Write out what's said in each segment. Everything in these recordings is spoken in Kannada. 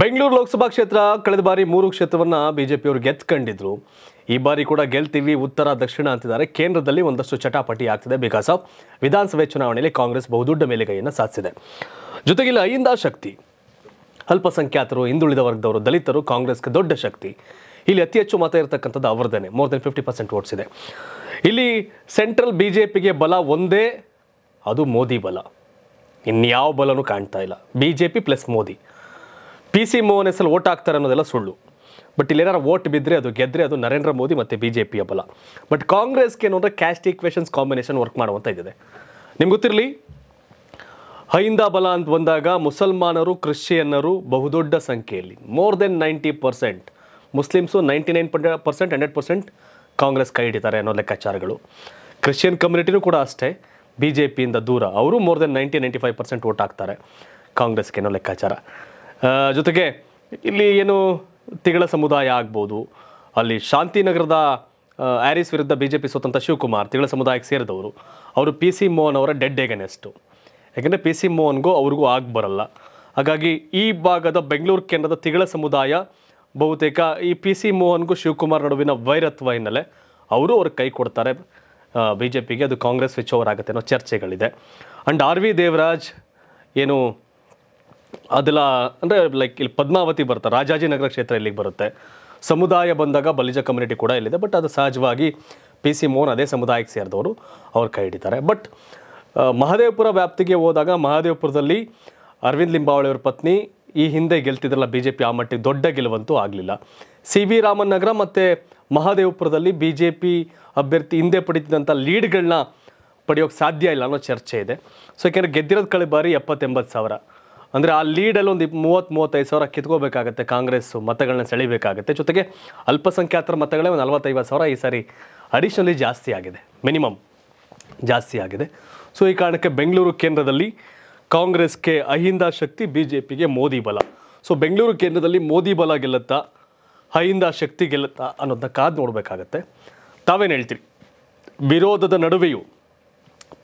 ಬೆಂಗಳೂರು ಲೋಕಸಭಾ ಕ್ಷೇತ್ರ ಕಳೆದ ಬಾರಿ ಮೂರು ಕ್ಷೇತ್ರವನ್ನ ಬಿಜೆಪಿಯವರು ಗೆದ್ಕೊಂಡಿದ್ರು ಈ ಬಾರಿ ಕೂಡ ಗೆಲ್ತೀವಿ ಉತ್ತರ ದಕ್ಷಿಣ ಅಂತಿದ್ದಾರೆ ಕೇಂದ್ರದಲ್ಲಿ ಒಂದಷ್ಟು ಚಟಾಪಟಿ ಆಗ್ತಿದೆ ಬಿಕಾಸ್ ಆಫ್ ವಿಧಾನಸಭೆ ಚುನಾವಣೆಯಲ್ಲಿ ಕಾಂಗ್ರೆಸ್ ಬಹುದೊಡ್ಡ ಮೇಲುಗೈಯನ್ನು ಸಾಧಿಸಿದೆ ಜೊತೆಗೆ ಅಹಿಂದ ಶಕ್ತಿ ಅಲ್ಪಸಂಖ್ಯಾತರು ಹಿಂದುಳಿದ ವರ್ಗದವರು ದಲಿತರು ಕಾಂಗ್ರೆಸ್ಗೆ ದೊಡ್ಡ ಶಕ್ತಿ ಇಲ್ಲಿ ಅತಿ ಹೆಚ್ಚು ಮತ ಇರತಕ್ಕಂಥದ್ದು ಅವರದೇ more than fifty percent votes ಇದೆ ಇಲ್ಲಿ ಸೆಂಟ್ರಲ್ ಬಿ ಜೆ ಪಿಗೆ ಬಲ ಒಂದೇ ಅದು ಮೋದಿ ಬಲ ಇನ್ಯಾವ ಬಲನೂ ಕಾಣ್ತಾ ಇಲ್ಲ B J P plus Modi P C Mohan ಅಲ್ಲಿ ಓಟ್ ಹಾಕ್ತಾರೆ ಅನ್ನೋದೆಲ್ಲ ಸುಳ್ಳು ಬಟ್ ಇಲ್ಲಿ ಏನಾರು ಓಟ್ ಬಿದ್ದರೆ ಅದು ಗೆದ್ದರೆ ಅದು ನರೇಂದ್ರ ಮೋದಿ ಮತ್ತು ಬಿ ಜೆ ಪಿಯ ಬಲ ಬಟ್ ಕಾಂಗ್ರೆಸ್ಗೆ ಏನು ಅಂದರೆ ಕ್ಯಾಸ್ಟ್ ಈಕ್ವೇಷನ್ಸ್ ಕಾಂಬಿನೇಷನ್ ವರ್ಕ್ ಮಾಡುವಂಥ ಇದೆ ನಿಮ್ಗೆ ಗೊತ್ತಿರಲಿ ಹೈಂದ ಬಲ ಅಂತ ಬಂದಾಗ ಮುಸಲ್ಮಾನರು ಕ್ರಿಶ್ಚಿಯನ್ನರು ಬಹುದೊಡ್ಡ ಸಂಖ್ಯೆಯಲ್ಲಿ more than ninety percent Muslims ninety nine percent hundred percent Congress ಕೈ ಹಿಡಿತಾರೆ ಅನ್ನೋ ಲೆಕ್ಕಾಚಾರಗಳು ಕ್ರಿಶ್ಚಿಯನ್ ಕಮ್ಯುನಿಟಿನೂ ಕೂಡ ಅಷ್ಟೇ ಬಿ ಜೆ ಪಿಯಿಂದ ದೂರ ಅವರು more than ninety ninety five percent vote ಹಾಕ್ತಾರೆ ಕಾಂಗ್ರೆಸ್ಗೆ ಅನ್ನೋ ಲೆಕ್ಕಾಚಾರ ಜೊತೆಗೆ ಇಲ್ಲಿ ಏನು ತಿಗಳ ಸಮುದಾಯ ಆಗ್ಬೋದು ಅಲ್ಲಿ ಶಾಂತಿನಗರದ ಆ್ಯರಿಸ್ ವಿರುದ್ಧ ಬಿ ಜೆ ಪಿ ಸ್ವತಂತ್ರ ಶಿವಕುಮಾರ್ ತಿಗಳ ಸಮುದಾಯಕ್ಕೆ ಸೇರಿದವರು ಅವರು ಪಿ ಸಿ ಮೋಹನ್ ಅವರ ಡೆಡ್ ಎಗನೆಸ್ಟು ಯಾಕೆಂದರೆ ಪಿ ಸಿ ಮೋಹನ್ಗೂ ಅವ್ರಿಗೂ ಆಗ ಬರಲ್ಲ ಹಾಗಾಗಿ ಈ ಭಾಗದ ಬೆಂಗಳೂರು ಕೇಂದ್ರದ ತಿಗಳ ಸಮುದಾಯ ಬಹುತೇಕ ಈ ಪಿ ಸಿ ಮೋಹನ್ಗೂ ಶಿವಕುಮಾರ್ ನಡುವಿನ ವೈರತ್ವ ಹಿನ್ನೆಲೆ ಅವರು ಅವ್ರಿಗೆ ಕೈ ಕೊಡ್ತಾರೆ ಬಿ ಜೆ ಪಿಗೆ ಅದು ಕಾಂಗ್ರೆಸ್ ಸ್ವಿಚ್ ಓವರ್ ಆಗುತ್ತೆ ಅನ್ನೋ ಚರ್ಚೆಗಳಿದೆ ಆ್ಯಂಡ್ ಆರ್ ವಿ ದೇವರಾಜ್ ಏನು ಅದೆಲ್ಲ ಅಂದರೆ ಲೈಕ್ ಇಲ್ಲಿ ಪದ್ಮಾವತಿ ಬರುತ್ತೆ ರಾಜಾಜಿನಗರ ಕ್ಷೇತ್ರ ಇಲ್ಲಿಗೆ ಬರುತ್ತೆ ಸಮುದಾಯ ಬಂದಾಗ ಬಲಿಜ ಕಮ್ಯುನಿಟಿ ಕೂಡ ಇಲ್ಲಿದೆ ಬಟ್ ಅದು ಸಹಜವಾಗಿ ಪಿ ಸಿ ಮೋಹನ್ ಅದೇ ಸಮುದಾಯಕ್ಕೆ ಸೇರಿದವರು ಅವ್ರು ಕೈ ಹಿಡಿತಾರೆ ಬಟ್ ಮಹದೇವಪುರ ವ್ಯಾಪ್ತಿಗೆ ಹೋದಾಗ ಮಹದೇವಪುರದಲ್ಲಿ ಅರವಿಂದ್ ಲಿಂಬಾವಳಿಯವ್ರ ಪತ್ನಿ ಈ ಹಿಂದೆ ಗೆಲ್ತಿದ್ರಲ್ಲ ಬಿ ಜೆ ಪಿ ಆ ಮಟ್ಟಿಗೆ ದೊಡ್ಡ ಗೆಲುವಂತೂ ಆಗಲಿಲ್ಲ ಸಿ ವಿ ರಾಮನ್ ನಗರ ಮತ್ತು ಮಹದೇವಪುರದಲ್ಲಿ ಬಿ ಜೆ ಪಿ ಅಭ್ಯರ್ಥಿ ಹಿಂದೆ ಪಡೀತಿದ್ದಂಥ ಲೀಡ್ಗಳನ್ನ ಪಡೆಯೋಕ್ಕೆ ಸಾಧ್ಯ ಇಲ್ಲ ಅನ್ನೋ ಚರ್ಚೆ ಇದೆ ಸೊ ಯಾಕೆಂದರೆ ಗೆದ್ದಿರೋದು ಕಳೆ ಬಾರಿ ಎಪ್ಪತ್ತೆಂಬತ್ತು ಸಾವಿರ ಅಂದರೆ ಆ ಲೀಡಲ್ಲಿ ಒಂದು ಮೂವತ್ತು ಮೂವತ್ತೈದು ಸಾವಿರ ಕಿತ್ಕೋಬೇಕಾಗತ್ತೆ ಕಾಂಗ್ರೆಸ್ ಮತಗಳನ್ನ ಸೆಳಿಬೇಕಾಗುತ್ತೆ ಜೊತೆಗೆ ಅಲ್ಪಸಂಖ್ಯಾತರ ಮತಗಳೇ ಒಂದು ನಲವತ್ತೈವತ್ತು ಸಾವಿರ ಈ ಸಾರಿ ಅಡಿಷನಲಿ ಜಾಸ್ತಿ ಆಗಿದೆ ಮಿನಿಮಮ್ ಜಾಸ್ತಿ ಆಗಿದೆ ಸೊ ಈ ಕಾರಣಕ್ಕೆ ಬೆಂಗಳೂರು ಕೇಂದ್ರದಲ್ಲಿ ಕಾಂಗ್ರೆಸ್ಗೆ ಅಹಿಂದ ಶಕ್ತಿ ಬಿ ಜೆ ಪಿಗೆ ಮೋದಿ ಬಲ ಸೊ ಬೆಂಗಳೂರು ಕೇಂದ್ರದಲ್ಲಿ ಮೋದಿ ಬಲ ಗೆಲ್ಲುತ್ತಾ ಅಹಿಂದ ಶಕ್ತಿ ಗೆಲ್ಲುತ್ತಾ ಅನ್ನೋದನ್ನ ಕಾದು ನೋಡಬೇಕಾಗತ್ತೆ ತಾವೇನು ಹೇಳ್ತೀರಿ ವಿರೋಧದ ನಡುವೆಯೂ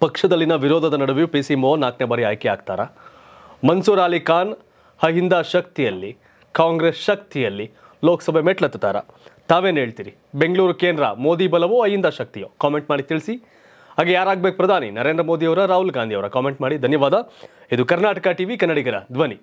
ಪಕ್ಷದಲ್ಲಿನ ವಿರೋಧದ ನಡುವೆಯೂ ಪಿ ಸಿ ಮೋಹನ್ ನಾಲ್ಕನೇ ಬಾರಿ ಆಯ್ಕೆ ಆಗ್ತಾರಾ ಮನ್ಸೂರ್ ಅಲಿ ಖಾನ್ ಅಹಿಂದ ಶಕ್ತಿಯಲ್ಲಿ ಕಾಂಗ್ರೆಸ್ ಶಕ್ತಿಯಲ್ಲಿ ಲೋಕಸಭೆ ಮೆಟ್ಲತ್ತಾರ ತಾವೇನು ಹೇಳ್ತೀರಿ ಬೆಂಗಳೂರು ಕೇಂದ್ರ ಮೋದಿ ಬಲವೋ ಅಹಿಂದ ಶಕ್ತಿಯೋ ಕಾಮೆಂಟ್ ಮಾಡಿ ತಿಳಿಸಿ ಹಾಗೆ ಯಾರಾಗಬೇಕು ಪ್ರಧಾನಿ ನರೇಂದ್ರ ಮೋದಿಯವರ ರಾಹುಲ್ ಗಾಂಧಿಯವರ ಕಾಮೆಂಟ್ ಮಾಡಿ ಧನ್ಯವಾದ ಇದು ಕರ್ನಾಟಕ ಟಿವಿ ಕನ್ನಡಿಗರ ಧ್ವನಿ